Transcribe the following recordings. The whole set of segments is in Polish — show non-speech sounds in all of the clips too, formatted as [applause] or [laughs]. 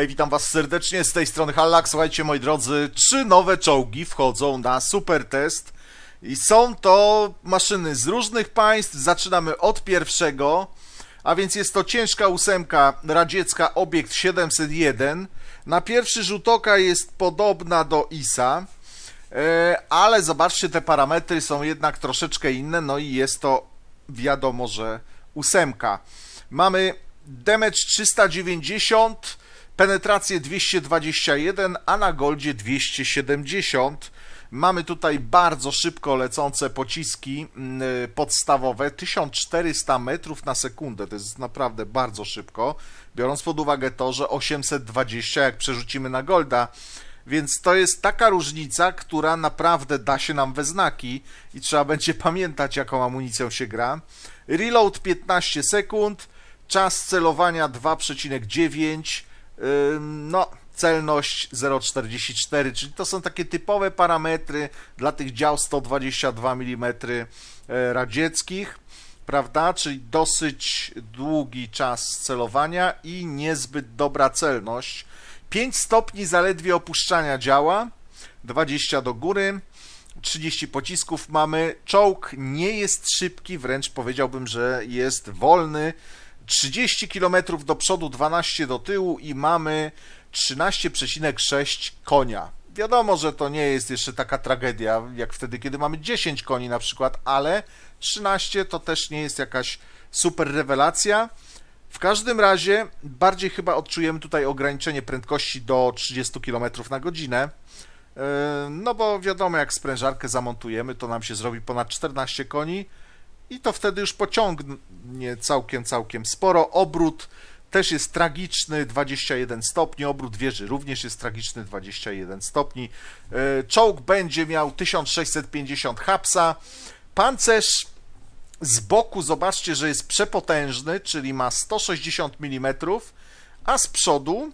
Hej, witam Was serdecznie, z tej strony Hallak. Słuchajcie, moi drodzy, trzy nowe czołgi wchodzą na super test. I są to maszyny z różnych państw. Zaczynamy od pierwszego, a więc jest to ciężka ósemka radziecka obiekt 701. Na pierwszy rzut oka jest podobna do ISA, e, ale zobaczcie, te parametry są jednak troszeczkę inne, no i jest to wiadomo, że ósemka. Mamy damage 390, Penetrację 221, a na goldzie 270. Mamy tutaj bardzo szybko lecące pociski mm, podstawowe, 1400 metrów na sekundę, to jest naprawdę bardzo szybko, biorąc pod uwagę to, że 820 jak przerzucimy na Golda, więc to jest taka różnica, która naprawdę da się nam we znaki i trzeba będzie [laughs] pamiętać, jaką amunicją się gra. Reload 15 sekund, czas celowania 2,9 no, celność 0,44, czyli to są takie typowe parametry dla tych dział 122 mm e, radzieckich, prawda? Czyli dosyć długi czas celowania i niezbyt dobra celność. 5 stopni zaledwie opuszczania działa, 20 do góry, 30 pocisków mamy. Czołg nie jest szybki, wręcz powiedziałbym, że jest wolny. 30 km do przodu, 12 do tyłu i mamy 13,6 konia. Wiadomo, że to nie jest jeszcze taka tragedia, jak wtedy, kiedy mamy 10 koni na przykład, ale 13 to też nie jest jakaś super rewelacja. W każdym razie bardziej chyba odczujemy tutaj ograniczenie prędkości do 30 km na godzinę. E, no bo wiadomo, jak sprężarkę zamontujemy, to nam się zrobi ponad 14 koni i to wtedy już pociągnie całkiem, całkiem sporo. Obrót też jest tragiczny, 21 stopni, obrót wieży również jest tragiczny, 21 stopni. E, czołg będzie miał 1650 hapsa. Pancerz z boku zobaczcie, że jest przepotężny, czyli ma 160 mm, a z przodu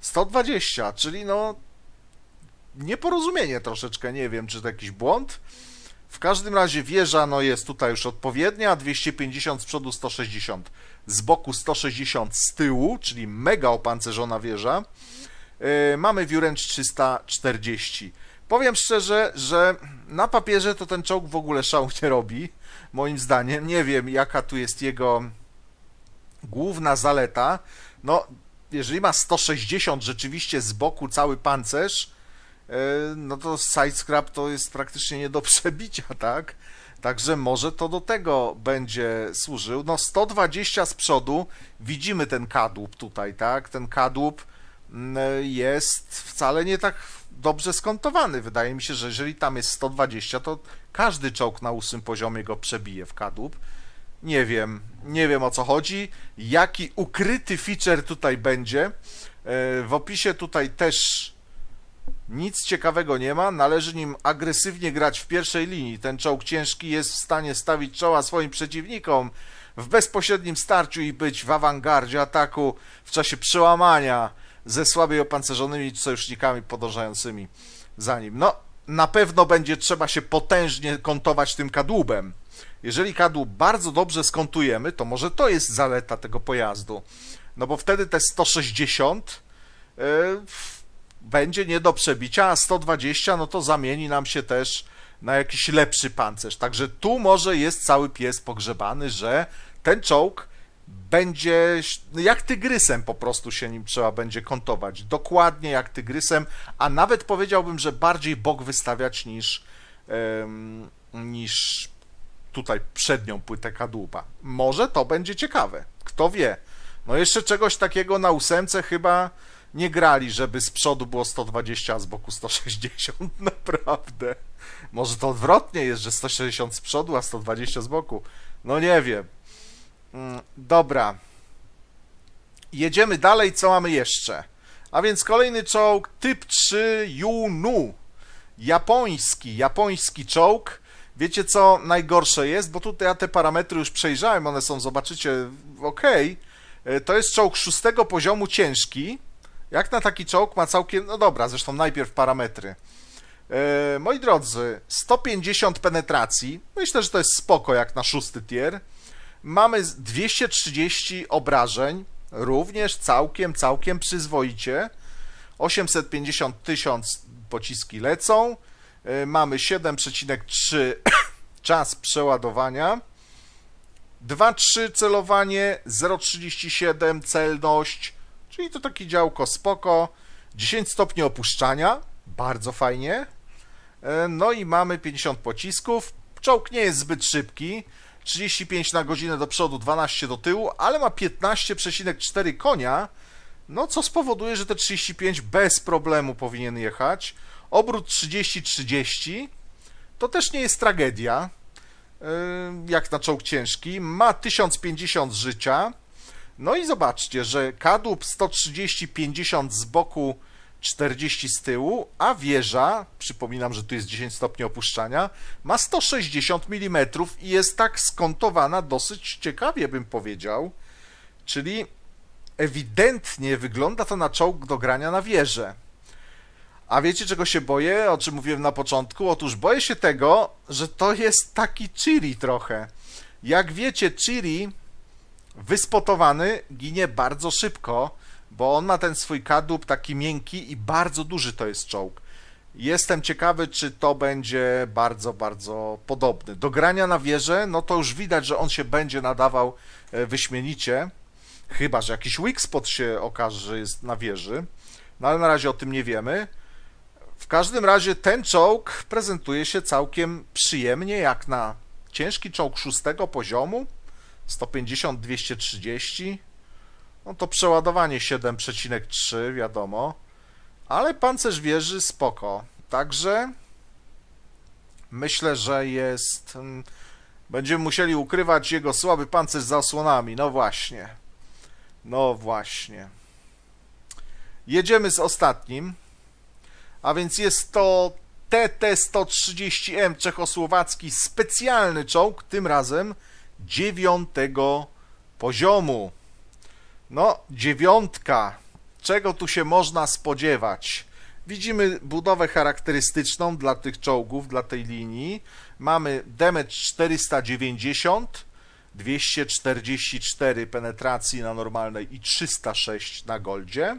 120, czyli no nieporozumienie troszeczkę, nie wiem, czy to jakiś błąd. W każdym razie wieża no jest tutaj już odpowiednia, 250 z przodu 160, z boku 160 z tyłu, czyli mega opancerzona wieża. Yy, mamy Wiuręcz 340. Powiem szczerze, że na papierze to ten czołg w ogóle szału nie robi, moim zdaniem. Nie wiem, jaka tu jest jego główna zaleta. No, jeżeli ma 160 rzeczywiście z boku cały pancerz, E, no to Sidescrap to jest praktycznie nie do [laughs] przebicia, tak? Także może to do tego będzie służył. No 120 z przodu, widzimy ten kadłub tutaj, tak? Ten kadłub mm, e, jest wcale nie tak dobrze skontowany. Wydaje mi się, że jeżeli tam jest 120, to każdy czołg na ósmym poziomie go przebije w kadłub. Nie wiem, nie wiem o co chodzi, jaki ukryty feature tutaj będzie. E, w opisie tutaj też nic ciekawego nie ma, należy nim agresywnie grać w pierwszej linii. Ten czołg ciężki jest w stanie stawić czoła swoim przeciwnikom w bezpośrednim starciu i być w awangardzie ataku w czasie przełamania ze słabiej opancerzonymi sojusznikami podążającymi za nim. No, na pewno będzie trzeba się potężnie kontować tym kadłubem. Jeżeli kadłub bardzo dobrze skontujemy, to może to jest zaleta tego pojazdu. No bo wtedy te 160 yy, będzie nie do przebicia, a 120 no to zamieni nam się też na jakiś lepszy pancerz. Także tu może jest cały pies pogrzebany, że ten czołg będzie no jak tygrysem po prostu się nim trzeba będzie kontować. Dokładnie jak tygrysem, a nawet powiedziałbym, że bardziej bok wystawiać niż, niż tutaj przednią płytę kadłuba. Może to będzie ciekawe. Kto wie. No jeszcze czegoś takiego na ósemce chyba nie grali, żeby z przodu było 120, a z boku 160, [laughs] naprawdę. Może to odwrotnie jest, że 160 z przodu, a 120 z boku. No nie wiem. Mm, dobra. Jedziemy dalej, co mamy jeszcze? A więc kolejny czołg typ 3 Yunu. Japoński, japoński czołg. Wiecie co najgorsze jest, bo tutaj ja te parametry już przejrzałem, one są, zobaczycie, ok. E, to jest czołg szóstego poziomu ciężki, jak na taki czołg ma całkiem... No dobra, zresztą najpierw parametry. E, moi drodzy, 150 penetracji. Myślę, że to jest spoko jak na szósty tier. Mamy 230 obrażeń. Również całkiem, całkiem przyzwoicie. 850 tysiąc pociski lecą. E, mamy 7,3 [coughs] czas przeładowania. 2,3 celowanie, 0,37 celność, Czyli to takie działko spoko, 10 stopni opuszczania, bardzo fajnie. E, no i mamy 50 pocisków. Czołg nie jest zbyt szybki, 35 na godzinę do przodu, 12 do tyłu, ale ma 15,4 konia, no co spowoduje, że te 35 bez problemu powinien jechać. Obrót 30-30 to też nie jest tragedia, e, jak na czołg ciężki. Ma 1050 życia, no i zobaczcie, że kadłub 130-50 z boku, 40 z tyłu, a wieża, przypominam, że tu jest 10 stopni opuszczania, ma 160 mm i jest tak skontowana dosyć ciekawie, bym powiedział. Czyli ewidentnie wygląda to na czołg do grania na wieżę. A wiecie czego się boję, o czym mówiłem na początku? Otóż boję się tego, że to jest taki Chiri trochę. Jak wiecie, Chiri wyspotowany ginie bardzo szybko, bo on ma ten swój kadłub taki miękki i bardzo duży to jest czołg. Jestem ciekawy, czy to będzie bardzo, bardzo podobny. Do grania na wieżę, no to już widać, że on się będzie nadawał e, wyśmienicie, chyba, że jakiś weakspot spot się okaże, że jest na wieży, no ale na razie o tym nie wiemy. W każdym razie ten czołg prezentuje się całkiem przyjemnie, jak na ciężki czołg szóstego poziomu. 150, 230. No to przeładowanie 7,3, wiadomo. Ale pancerz wieży spoko. Także myślę, że jest... Mm, będziemy musieli ukrywać jego słaby pancerz za osłonami. No właśnie. No właśnie. Jedziemy z ostatnim. A więc jest to TT-130M czechosłowacki specjalny czołg, tym razem dziewiątego poziomu. No, dziewiątka. Czego tu się można spodziewać? Widzimy budowę charakterystyczną dla tych czołgów, dla tej linii. Mamy damage 490, 244 penetracji na normalnej i 306 na goldzie.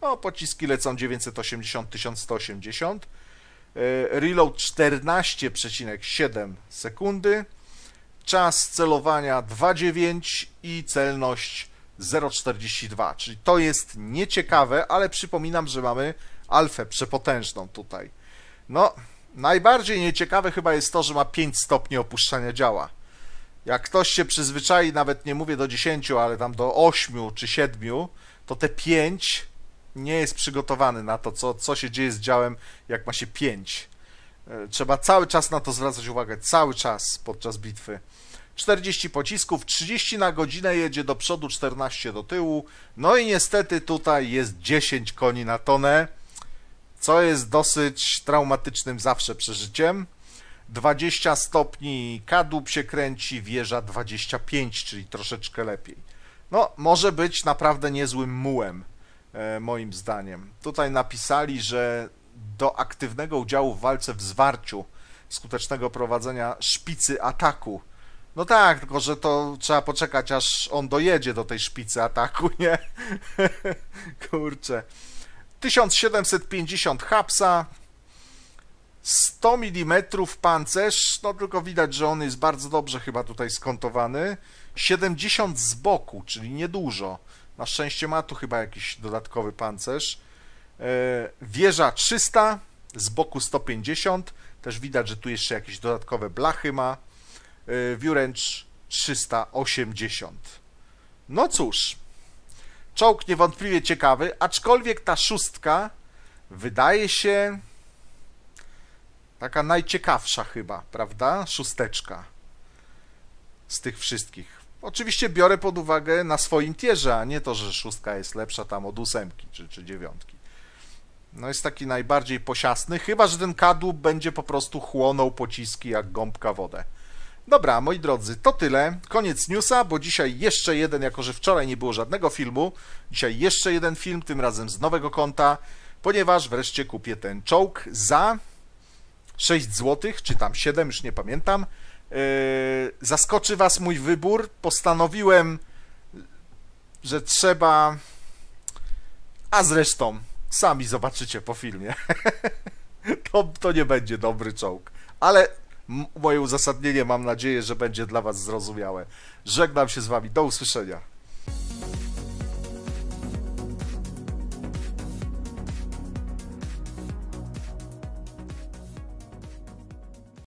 No, pociski lecą 980, 1180. E, reload 14,7 sekundy czas celowania 2,9 i celność 0,42, czyli to jest nieciekawe, ale przypominam, że mamy alfę przepotężną tutaj. No, najbardziej nieciekawe chyba jest to, że ma 5 stopni opuszczania działa. Jak ktoś się przyzwyczai, nawet nie mówię do 10, ale tam do 8 czy 7, to te 5 nie jest przygotowany na to, co, co się dzieje z działem, jak ma się 5. E, trzeba cały czas na to zwracać uwagę, cały czas podczas bitwy. 40 pocisków, 30 na godzinę jedzie do przodu, 14 do tyłu. No i niestety tutaj jest 10 koni na tonę, co jest dosyć traumatycznym zawsze przeżyciem. 20 stopni kadłub się kręci, wieża 25, czyli troszeczkę lepiej. No, może być naprawdę niezłym mułem, e, moim zdaniem. Tutaj napisali, że do aktywnego udziału w walce w zwarciu, skutecznego prowadzenia szpicy ataku. No tak, tylko że to trzeba poczekać, aż on dojedzie do tej szpicy ataku, nie? [laughs] Kurczę. 1750 hapsa, 100 mm pancerz, no tylko widać, że on jest bardzo dobrze chyba tutaj skontowany. 70 z boku, czyli niedużo. Na szczęście ma tu chyba jakiś dodatkowy pancerz. E, wieża 300, z boku 150, też widać, że tu jeszcze jakieś dodatkowe blachy ma. E, Wiuręcz 380. No cóż, czołg niewątpliwie ciekawy, aczkolwiek ta szóstka wydaje się taka najciekawsza chyba, prawda? Szósteczka z tych wszystkich. Oczywiście biorę pod uwagę na swoim tierze, a nie to, że szóstka jest lepsza tam od ósemki czy, czy dziewiątki. No jest taki najbardziej posiasny, chyba że ten kadłub będzie po prostu chłonął pociski jak gąbka wodę. Dobra, moi drodzy, to tyle. Koniec newsa, bo dzisiaj jeszcze jeden, jako że wczoraj nie było żadnego filmu, dzisiaj jeszcze jeden film, tym razem z nowego konta, ponieważ wreszcie kupię ten czołg za 6 zł, czy tam 7, już nie pamiętam. Yy, zaskoczy Was mój wybór. Postanowiłem, że trzeba. A zresztą, Sami zobaczycie po filmie. [laughs] to, to nie będzie dobry czołg. Ale moje uzasadnienie mam nadzieję, że będzie dla Was zrozumiałe. Żegnam się z Wami. Do usłyszenia.